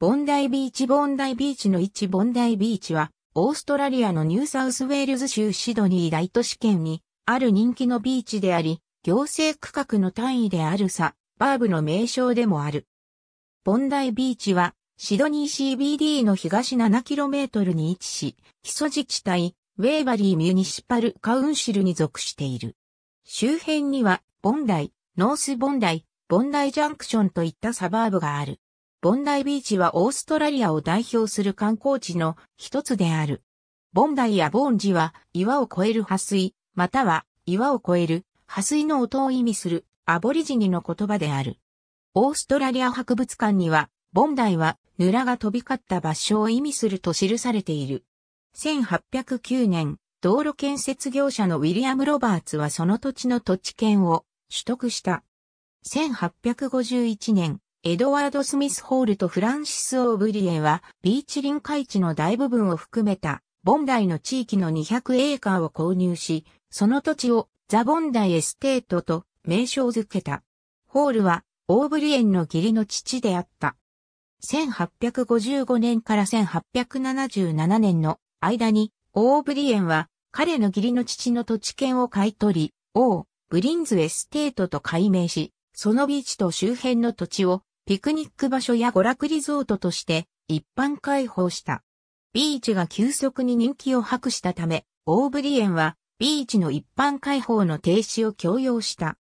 ボンダイビーチボンダイビーチの位置ボンダイビーチは、オーストラリアのニューサウスウェールズ州シドニー大都市圏にある人気のビーチであり、行政区画の単位であるサバーブの名称でもある。ボンダイビーチは、シドニー CBD の東 7km に位置し、基礎自治体、ウェーバリーミュニシパルカウンシルに属している。周辺には、ボンダイ、ノースボンダイ、ボンダイジャンクションといったサバーブがある。ボンダイビーチはオーストラリアを代表する観光地の一つである。ボンダイやボーンジは岩を越える破水、または岩を越える破水の音を意味するアボリジニの言葉である。オーストラリア博物館には、ボンダイはヌラが飛び交った場所を意味すると記されている。1809年、道路建設業者のウィリアム・ロバーツはその土地の土地権を取得した。1851年、エドワード・スミス・ホールとフランシス・オーブリエは、ビーチ臨海地の大部分を含めた、ボンダイの地域の200エーカーを購入し、その土地をザ・ボンダイ・エステートと名称づけた。ホールは、オーブリエンの義理の父であった。1855年から1877年の間に、オーブリエンは、彼の義理の父の土地権を買い取り、王、ブリンズエステートと改名し、そのビーチと周辺の土地をピクニック場所や娯楽リゾートとして一般開放した。ビーチが急速に人気を博したため、オーブリエンはビーチの一般開放の停止を強要した。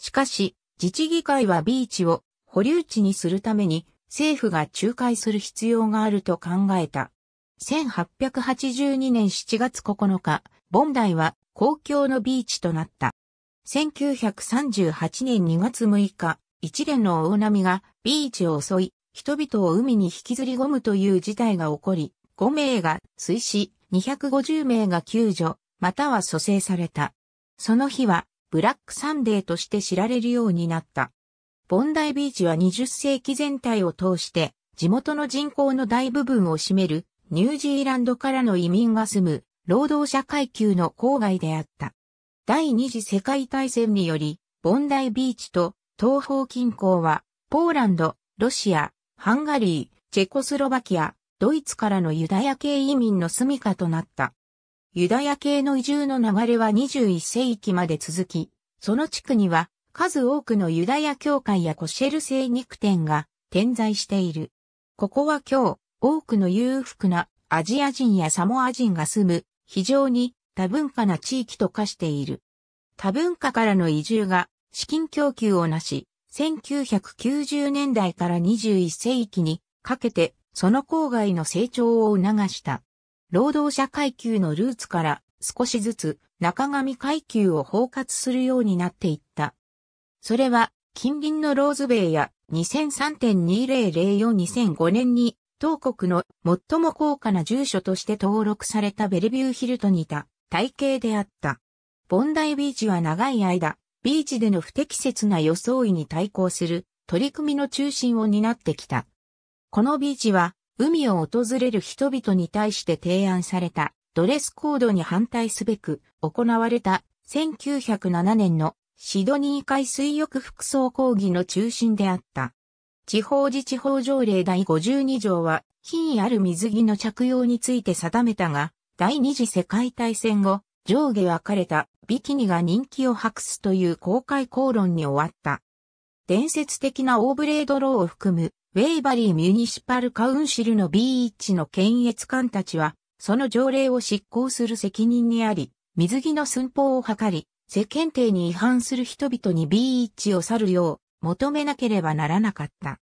しかし、自治議会はビーチを保留地にするために政府が仲介する必要があると考えた。1882年7月9日、ボンダイは公共のビーチとなった。1938年2月6日、一連の大波がビーチを襲い、人々を海に引きずり込むという事態が起こり、5名が水死、250名が救助、または蘇生された。その日は、ブラックサンデーとして知られるようになった。ボンダイビーチは20世紀全体を通して、地元の人口の大部分を占める、ニュージーランドからの移民が住む、労働者階級の郊外であった。第二次世界大戦により、ボンダイビーチと東方近郊はポーランド、ロシア、ハンガリー、チェコスロバキア、ドイツからのユダヤ系移民の住処となった。ユダヤ系の移住の流れは21世紀まで続き、その地区には数多くのユダヤ教会やコシェル製肉店が点在している。ここは今日、多くの裕福なアジア人やサモア人が住む非常に多文化な地域と化している。多文化からの移住が資金供給をなし、1990年代から21世紀にかけてその郊外の成長を促した。労働者階級のルーツから少しずつ中上階級を包括するようになっていった。それは近隣のローズベイや2003.2004-2005年に当国の最も高価な住所として登録されたベルビューヒルトにいた体系であった。ボンダイビーチは長い間ビーチでの不適切な装いに対抗する取り組みの中心を担ってきた。このビーチは、海を訪れる人々に対して提案されたドレスコードに反対すべく行われた1907年のシドニー海水浴服装講義の中心であった。地方自治法条例第52条は、品位ある水着の着用について定めたが、第二次世界大戦後、上下分かれたビキニが人気を博すという公開口論に終わった。伝説的なオーブレードローを含む、ウェイバリー・ミュニシパル・カウンシルの b ーチの検閲官たちは、その条例を執行する責任にあり、水着の寸法を図り、世間体に違反する人々に b ーチを去るよう求めなければならなかった。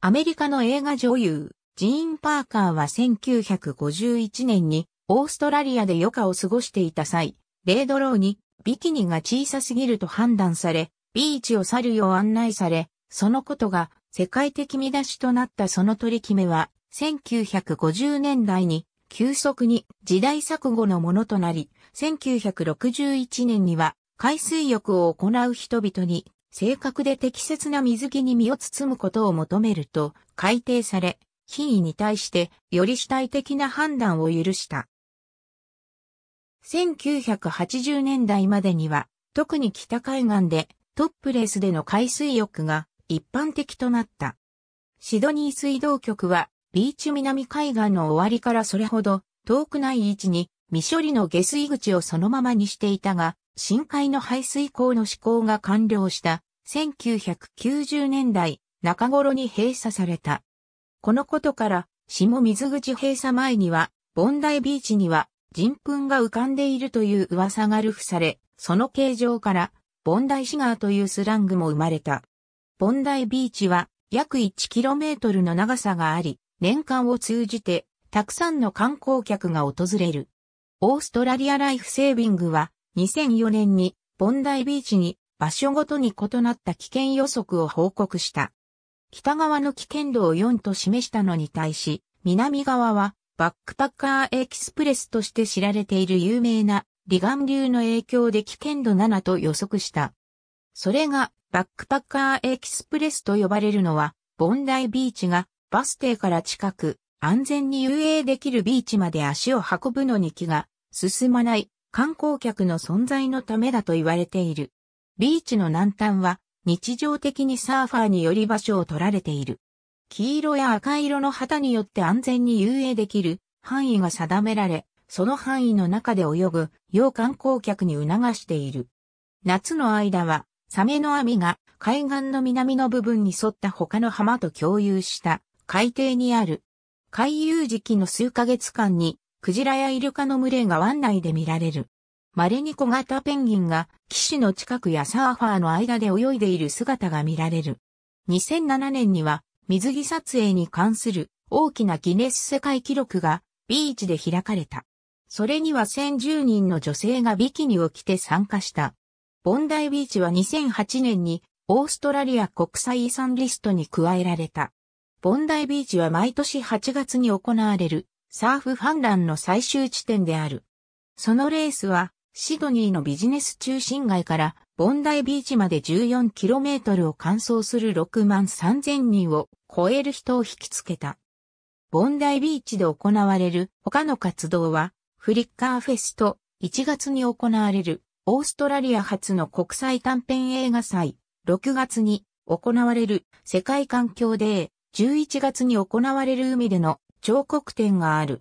アメリカの映画女優、ジーン・パーカーは1951年にオーストラリアで余暇を過ごしていた際、レイドローにビキニが小さすぎると判断され、ビーチを去るよう案内され、そのことが世界的見出しとなったその取り決めは、1950年代に急速に時代錯誤のものとなり、1961年には海水浴を行う人々に正確で適切な水着に身を包むことを求めると改定され、品位に対してより主体的な判断を許した。1980年代までには、特に北海岸でトップレスでの海水浴が一般的となった。シドニー水道局は、ビーチ南海岸の終わりからそれほど遠くない位置に未処理の下水口をそのままにしていたが、深海の排水口の施行が完了した1990年代中頃に閉鎖された。このことから、下水口閉鎖前には、ボンダイビーチには人糞が浮かんでいるという噂が流布され、その形状から、ボンダイシガーというスラングも生まれた。ボンダイビーチは約 1km の長さがあり、年間を通じてたくさんの観光客が訪れる。オーストラリアライフセービングは2004年にボンダイビーチに場所ごとに異なった危険予測を報告した。北側の危険度を4と示したのに対し、南側はバックパッカーエキスプレスとして知られている有名なリガン流の影響で危険度7と予測した。それがバックパッカーエキスプレスと呼ばれるのは、ボンダイビーチがバス停から近く安全に遊泳できるビーチまで足を運ぶのに気が進まない観光客の存在のためだと言われている。ビーチの南端は日常的にサーファーにより場所を取られている。黄色や赤色の旗によって安全に遊泳できる範囲が定められ、その範囲の中で泳ぐ、洋観光客に促している。夏の間は、サメの網が海岸の南の部分に沿った他の浜と共有した海底にある。海遊時期の数ヶ月間に、クジラやイルカの群れが湾内で見られる。稀に小型ペンギンが岸の近くやサーファーの間で泳いでいる姿が見られる。2007年には水着撮影に関する大きなギネス世界記録がビーチで開かれた。それには1010人の女性がビキニを着て参加した。ボンダイビーチは2008年にオーストラリア国際遺産リストに加えられた。ボンダイビーチは毎年8月に行われるサーフファンランの最終地点である。そのレースはシドニーのビジネス中心街からボンダイビーチまで 14km を完走する6万3000人を超える人を引きつけた。ボンダイビーチで行われる他の活動は、フリッカーフェスと1月に行われるオーストラリア初の国際短編映画祭、6月に行われる世界環境デー、11月に行われる海での彫刻展がある。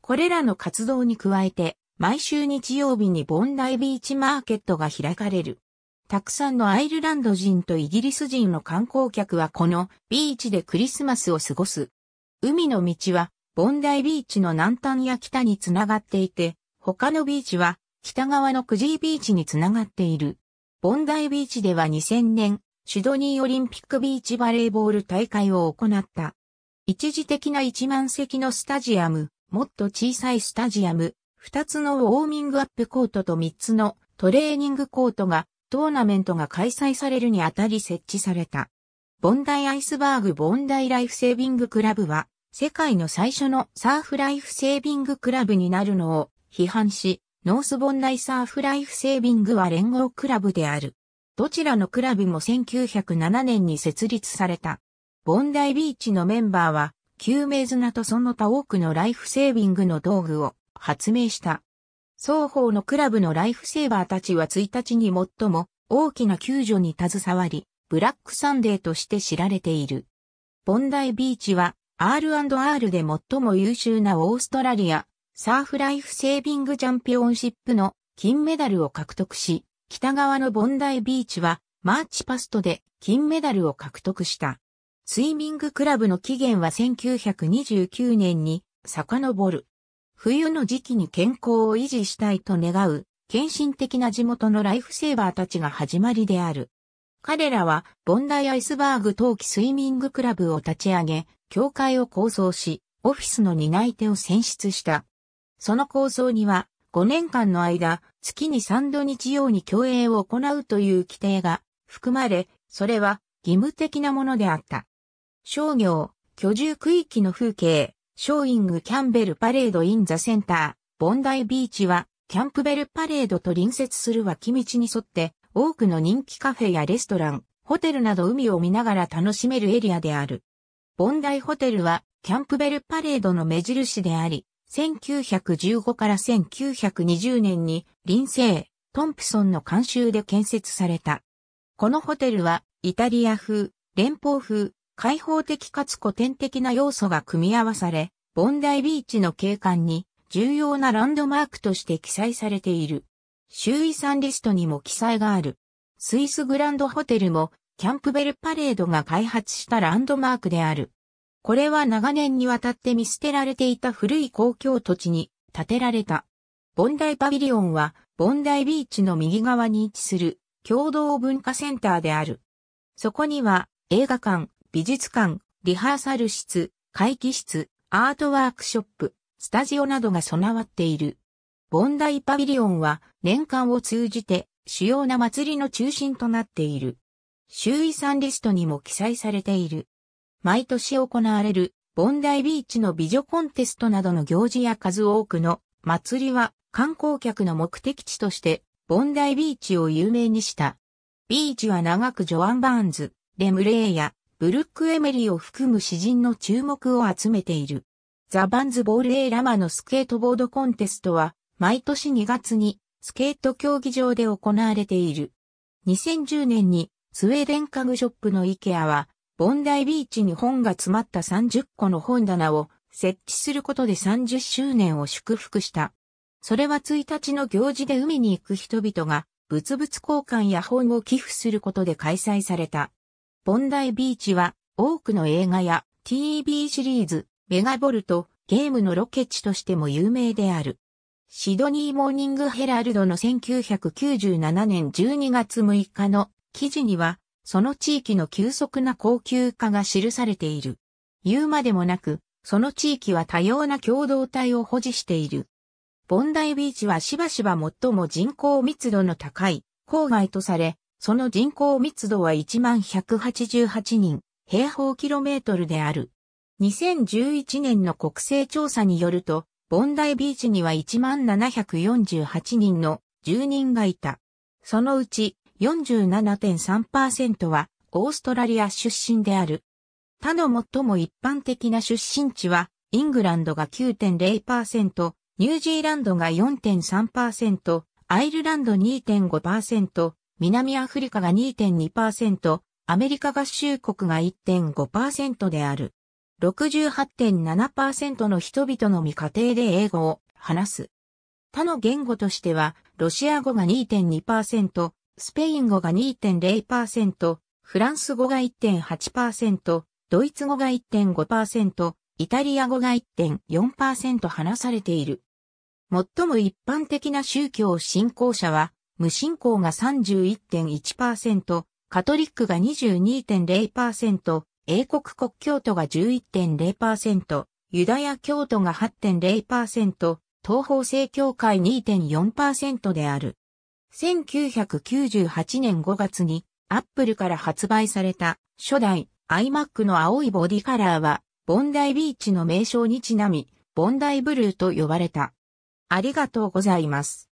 これらの活動に加えて、毎週日曜日にボンダイビーチマーケットが開かれる。たくさんのアイルランド人とイギリス人の観光客はこのビーチでクリスマスを過ごす。海の道は、ボンダイビーチの南端や北につながっていて、他のビーチは、北側のクジービーチにつながっている。ボンダイビーチでは2000年、シドニーオリンピックビーチバレーボール大会を行った。一時的な1万席のスタジアム、もっと小さいスタジアム、2つのウォーミングアップコートと3つのトレーニングコートがトーナメントが開催されるにあたり設置された。ボンダイアイスバーグボンダイライフセービングクラブは、世界の最初のサーフライフセービングクラブになるのを批判し、ノースボンダイサーフライフセービングは連合クラブである。どちらのクラブも1907年に設立された。ボンダイビーチのメンバーは、救命綱とその他多くのライフセービングの道具を発明した。双方のクラブのライフセーバーたちは1日に最も大きな救助に携わり、ブラックサンデーとして知られている。ボンダイビーチは R&R で最も優秀なオーストラリアサーフライフセービングチャンピオンシップの金メダルを獲得し、北側のボンダイビーチはマーチパストで金メダルを獲得した。スイミングクラブの起源は1929年に遡る。冬の時期に健康を維持したいと願う、献身的な地元のライフセーバーたちが始まりである。彼らは、ボンダイアイスバーグ冬季スイミングクラブを立ち上げ、協会を構想し、オフィスの担い手を選出した。その構想には、5年間の間、月に3度日曜に競泳を行うという規定が含まれ、それは義務的なものであった。商業、居住区域の風景、ショーイング・キャンベル・パレード・イン・ザ・センター、ボンダイ・ビーチは、キャンプベル・パレードと隣接する脇道に沿って、多くの人気カフェやレストラン、ホテルなど海を見ながら楽しめるエリアである。ボンダイホテルは、キャンプベルパレードの目印であり、1915から1920年に、林政、トンプソンの監修で建設された。このホテルは、イタリア風、連邦風、開放的かつ古典的な要素が組み合わされ、ボンダイビーチの景観に重要なランドマークとして記載されている。周囲産リストにも記載がある。スイスグランドホテルもキャンプベルパレードが開発したランドマークである。これは長年にわたって見捨てられていた古い公共土地に建てられた。ボンダイパビリオンはボンダイビーチの右側に位置する共同文化センターである。そこには映画館、美術館、リハーサル室、会議室、アートワークショップ、スタジオなどが備わっている。ボンダイパビリオンは年間を通じて主要な祭りの中心となっている。周囲産リストにも記載されている。毎年行われるボンダイビーチの美女コンテストなどの行事や数多くの祭りは観光客の目的地としてボンダイビーチを有名にした。ビーチは長くジョアン・バーンズ、レムレイやブルック・エメリーを含む詩人の注目を集めている。ザ・バンズ・ボール・エ・ラマのスケートボードコンテストは、毎年2月にスケート競技場で行われている。2010年にスウェーデン家具ショップのイケアは、ボンダイビーチに本が詰まった30個の本棚を設置することで30周年を祝福した。それは1日の行事で海に行く人々が物々交換や本を寄付することで開催された。ボンダイビーチは多くの映画や TV シリーズ、メガボルト、ゲームのロケ地としても有名である。シドニーモーニングヘラルドの1997年12月6日の記事には、その地域の急速な高級化が記されている。言うまでもなく、その地域は多様な共同体を保持している。ボンダイビーチはしばしば最も人口密度の高い郊外とされ、その人口密度は1 1 8 8人、平方キロメートルである。2011年の国勢調査によると、ボンダイビーチには1748人の住人がいた。そのうち47.3%はオーストラリア出身である。他の最も一般的な出身地は、イングランドが9.0%、ニュージーランドが4.3%、アイルランド2.5%、南アフリカが2.2%、アメリカ合衆国が1.5%である。68.7%の人々のみ家庭で英語を話す。他の言語としては、ロシア語が2.2%、スペイン語が2.0%、フランス語が1.8%、ドイツ語が1.5%、イタリア語が1.4%話されている。最も一般的な宗教信仰者は無信仰が31.1%、カトリックが22.0%、英国国教徒が11.0%、ユダヤ教徒が8.0%、東方正教会2.4%である。1998年5月にアップルから発売された初代 iMac の青いボディカラーはボンダイビーチの名称にちなみボンダイブルーと呼ばれた。ありがとうございます。